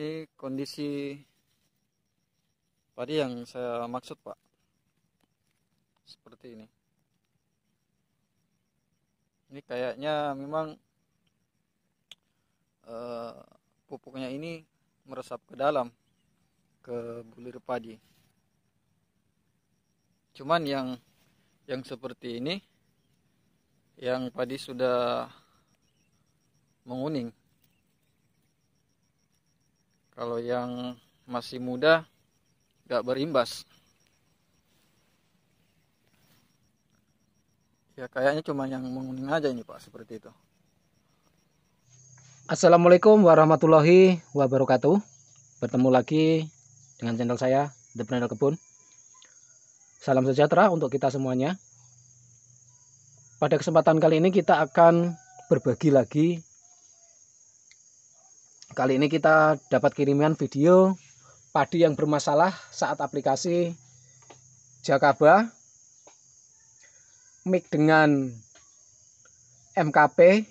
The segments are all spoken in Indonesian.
Ini kondisi padi yang saya maksud, Pak. Seperti ini. Ini kayaknya memang uh, pupuknya ini meresap ke dalam ke bulir padi. Cuman yang yang seperti ini yang padi sudah menguning kalau yang masih muda gak berimbas ya kayaknya cuma yang menguning aja ini pak seperti itu Assalamualaikum warahmatullahi wabarakatuh bertemu lagi dengan channel saya The Planner Kebun Salam sejahtera untuk kita semuanya pada kesempatan kali ini kita akan berbagi lagi Kali ini kita dapat kiriman video padi yang bermasalah saat aplikasi Jakaba mik dengan MKP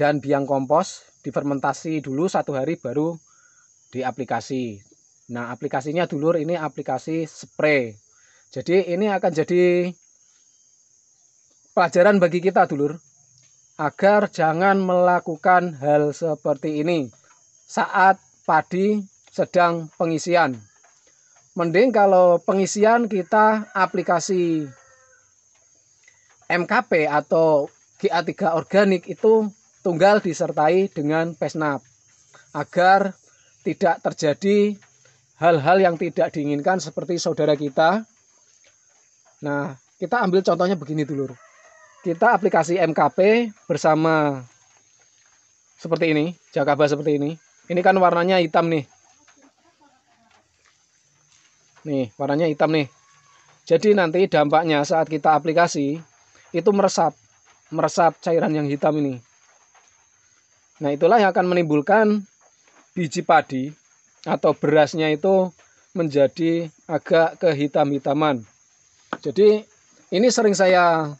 dan biang kompos difermentasi dulu satu hari baru di aplikasi nah aplikasinya dulur ini aplikasi spray jadi ini akan jadi pelajaran bagi kita dulur agar jangan melakukan hal seperti ini saat padi sedang pengisian. Mending kalau pengisian kita aplikasi MKP atau GA3 organik itu tunggal disertai dengan pesnap agar tidak terjadi hal-hal yang tidak diinginkan seperti saudara kita. Nah, kita ambil contohnya begini dulu kita aplikasi MKP bersama seperti ini, jakaba seperti ini. Ini kan warnanya hitam nih. Nih, warnanya hitam nih. Jadi nanti dampaknya saat kita aplikasi itu meresap, meresap cairan yang hitam ini. Nah, itulah yang akan menimbulkan biji padi atau berasnya itu menjadi agak kehitam-hitaman. Jadi ini sering saya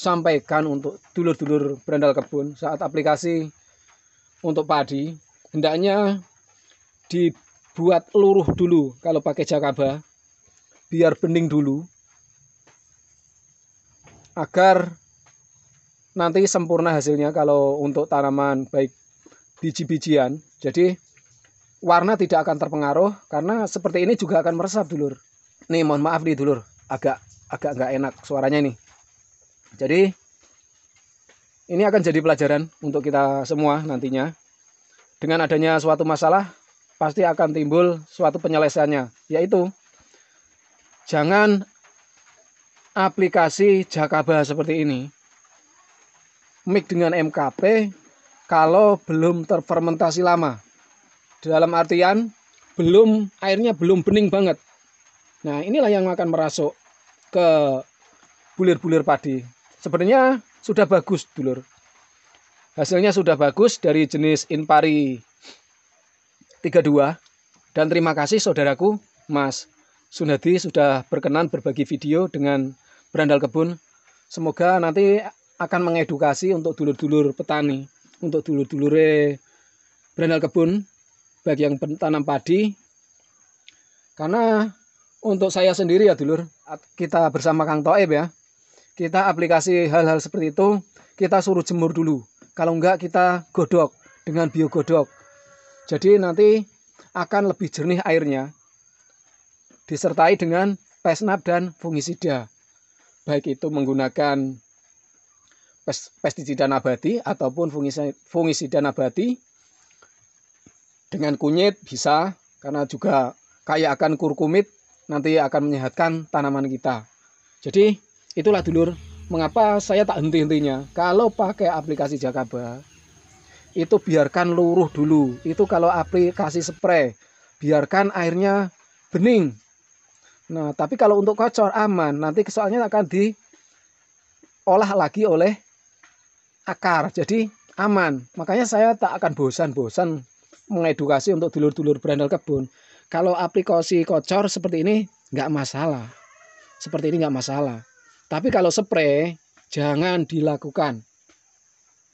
sampaikan untuk dulur-dulur berandal kebun saat aplikasi untuk padi hendaknya dibuat luruh dulu kalau pakai jakaba biar bening dulu agar nanti sempurna hasilnya kalau untuk tanaman baik biji-bijian jadi warna tidak akan terpengaruh karena seperti ini juga akan meresap dulur nih mohon maaf nih dulur agak agak nggak enak suaranya nih jadi ini akan jadi pelajaran untuk kita semua nantinya. Dengan adanya suatu masalah pasti akan timbul suatu penyelesaiannya, yaitu jangan aplikasi Jakaba seperti ini mix dengan MKP kalau belum terfermentasi lama. Dalam artian belum airnya belum bening banget. Nah, inilah yang akan merasuk ke bulir-bulir padi sebenarnya sudah bagus dulur hasilnya sudah bagus dari jenis Inpari 32 dan terima kasih saudaraku Mas Sunadi sudah berkenan berbagi video dengan Berandal Kebun semoga nanti akan mengedukasi untuk dulur-dulur petani untuk dulur-dulur Berandal Kebun bagi yang tanam padi karena untuk saya sendiri ya dulur kita bersama Kang Toeb ya kita aplikasi hal-hal seperti itu kita suruh jemur dulu kalau enggak kita godok dengan biogodok jadi nanti akan lebih jernih airnya disertai dengan pesnap dan fungisida baik itu menggunakan pestisida nabati ataupun fungisida nabati dengan kunyit bisa karena juga kaya akan kurkumit nanti akan menyehatkan tanaman kita. Jadi itulah dulur mengapa saya tak henti-hentinya kalau pakai aplikasi Jakaba itu biarkan luruh dulu itu kalau aplikasi spray biarkan airnya bening nah tapi kalau untuk kocor aman nanti soalnya akan diolah lagi oleh akar jadi aman makanya saya tak akan bosan-bosan mengedukasi untuk dulur-dulur berandal kebun kalau aplikasi kocor seperti ini nggak masalah seperti ini nggak masalah tapi kalau spray jangan dilakukan.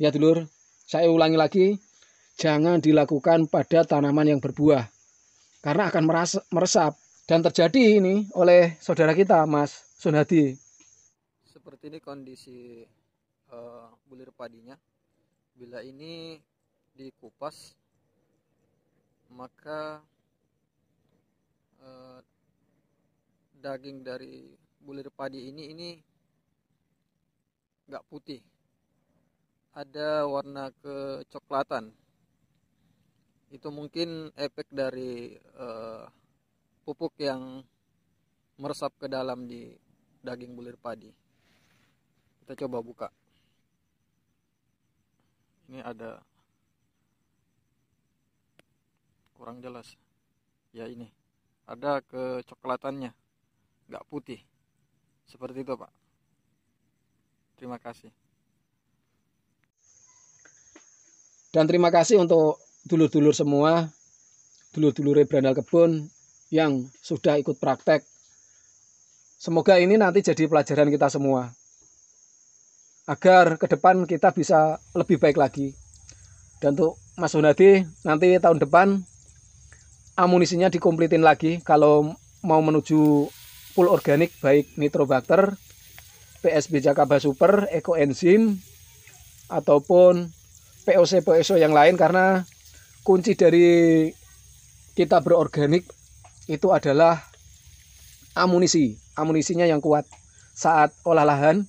Ya dulur, saya ulangi lagi, jangan dilakukan pada tanaman yang berbuah. Karena akan meresap dan terjadi ini oleh saudara kita Mas Sunadi. Seperti ini kondisi uh, bulir padinya. Bila ini dikupas maka uh, daging dari bulir padi ini ini nggak putih ada warna kecoklatan itu mungkin efek dari uh, pupuk yang meresap ke dalam di daging bulir padi kita coba buka ini ada kurang jelas ya ini ada kecoklatannya nggak putih seperti itu, Pak. Terima kasih. Dan terima kasih untuk dulur-dulur semua, dulur-dulur Brandal Kebun yang sudah ikut praktek. Semoga ini nanti jadi pelajaran kita semua. Agar ke depan kita bisa lebih baik lagi. Dan untuk Mas Hunadi, nanti tahun depan amunisinya dikomplitin lagi kalau mau menuju full organik baik nitrobakter, PSB Jakaba Super, enzim ataupun POC POSO yang lain karena kunci dari kita berorganik itu adalah amunisi, amunisinya yang kuat saat olah lahan.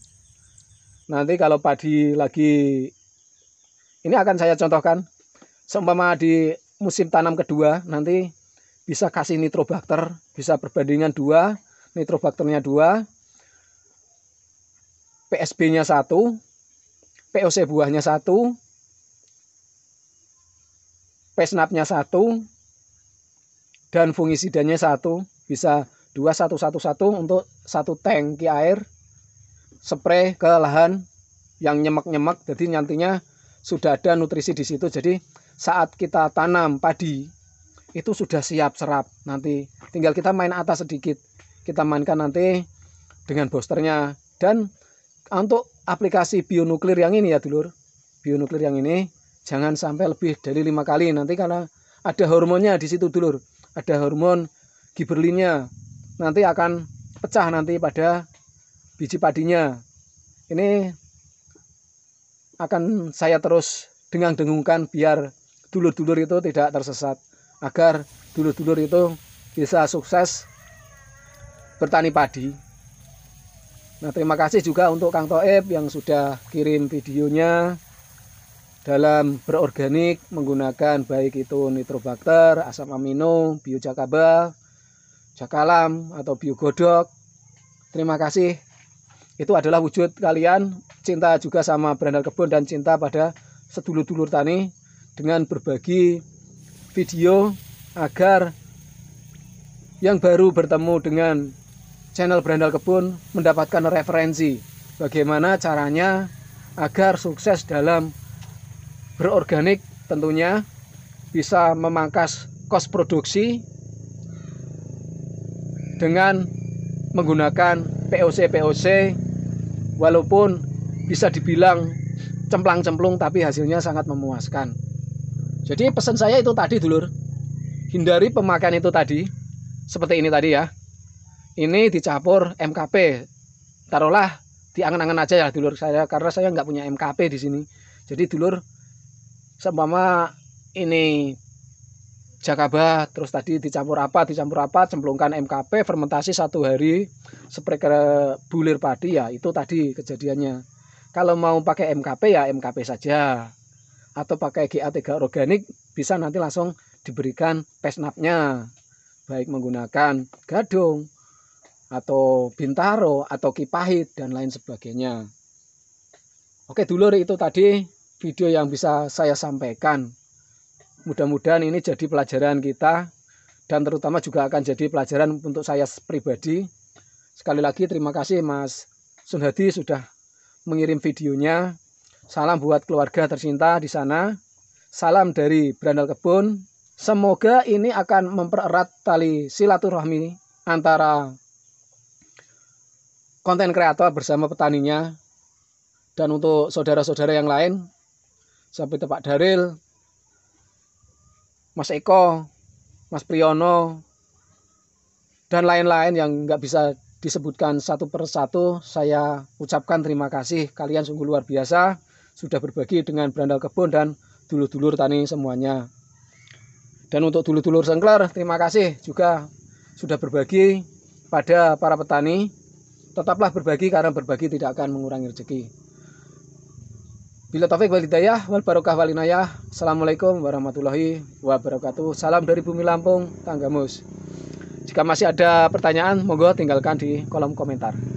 Nanti kalau padi lagi ini akan saya contohkan seumpama di musim tanam kedua nanti bisa kasih nitrobakter, bisa perbandingan dua nitrobakternya 2, PSB-nya 1, POC buahnya 1, PSNAP-nya 1, dan fungisidanya 1, bisa 2, 1, 1, 1 untuk satu tangki air, spray ke lahan yang nyemek-nyemek, jadi nantinya sudah ada nutrisi di situ, jadi saat kita tanam padi itu sudah siap serap nanti tinggal kita main atas sedikit kita mainkan nanti dengan boosternya dan untuk aplikasi bionuklir yang ini ya dulur bionuklir yang ini jangan sampai lebih dari lima kali nanti karena ada hormonnya di situ dulur ada hormon giberlinnya nanti akan pecah nanti pada biji padinya ini akan saya terus dengan dengungkan biar dulur-dulur itu tidak tersesat agar dulur-dulur itu bisa sukses bertani padi. Nah, terima kasih juga untuk Kang Toib yang sudah kirim videonya dalam berorganik menggunakan baik itu nitrobakter, asam amino, biojakaba, jakalam atau biogodok. Terima kasih. Itu adalah wujud kalian cinta juga sama brandal kebun dan cinta pada sedulur-dulur tani dengan berbagi video agar yang baru bertemu dengan channel Berandal Kebun mendapatkan referensi bagaimana caranya agar sukses dalam berorganik tentunya bisa memangkas kos produksi dengan menggunakan POC POC walaupun bisa dibilang cemplang-cemplung tapi hasilnya sangat memuaskan. Jadi pesan saya itu tadi dulur. Hindari pemakaian itu tadi seperti ini tadi ya ini dicampur MKP taruhlah diangan-angan aja ya dulur saya karena saya nggak punya MKP di sini jadi dulur seumpama ini jakaba terus tadi dicampur apa dicampur apa cemplungkan MKP fermentasi satu hari spray ke bulir padi ya itu tadi kejadiannya kalau mau pakai MKP ya MKP saja atau pakai GA3 organik bisa nanti langsung diberikan pesnapnya baik menggunakan gadung atau Bintaro atau Kipahit dan lain sebagainya. Oke dulur itu tadi video yang bisa saya sampaikan. Mudah-mudahan ini jadi pelajaran kita dan terutama juga akan jadi pelajaran untuk saya pribadi. Sekali lagi terima kasih Mas Sunhadi sudah mengirim videonya. Salam buat keluarga tercinta di sana. Salam dari Brandal Kebun. Semoga ini akan mempererat tali silaturahmi antara konten kreator bersama petaninya dan untuk saudara-saudara yang lain sampai tepat Daril, Mas Eko, Mas Priyono, dan lain-lain yang nggak bisa disebutkan satu per satu, saya ucapkan terima kasih. Kalian sungguh luar biasa, sudah berbagi dengan Berandal Kebun dan dulur-dulur tani semuanya. Dan untuk dulur-dulur sengklar terima kasih juga sudah berbagi pada para petani tetaplah berbagi karena berbagi tidak akan mengurangi rezeki. Bila taufik wal hidayah wal barokah wal inayah. Assalamualaikum warahmatullahi wabarakatuh. Salam dari bumi Lampung, Tanggamus. Jika masih ada pertanyaan, monggo tinggalkan di kolom komentar.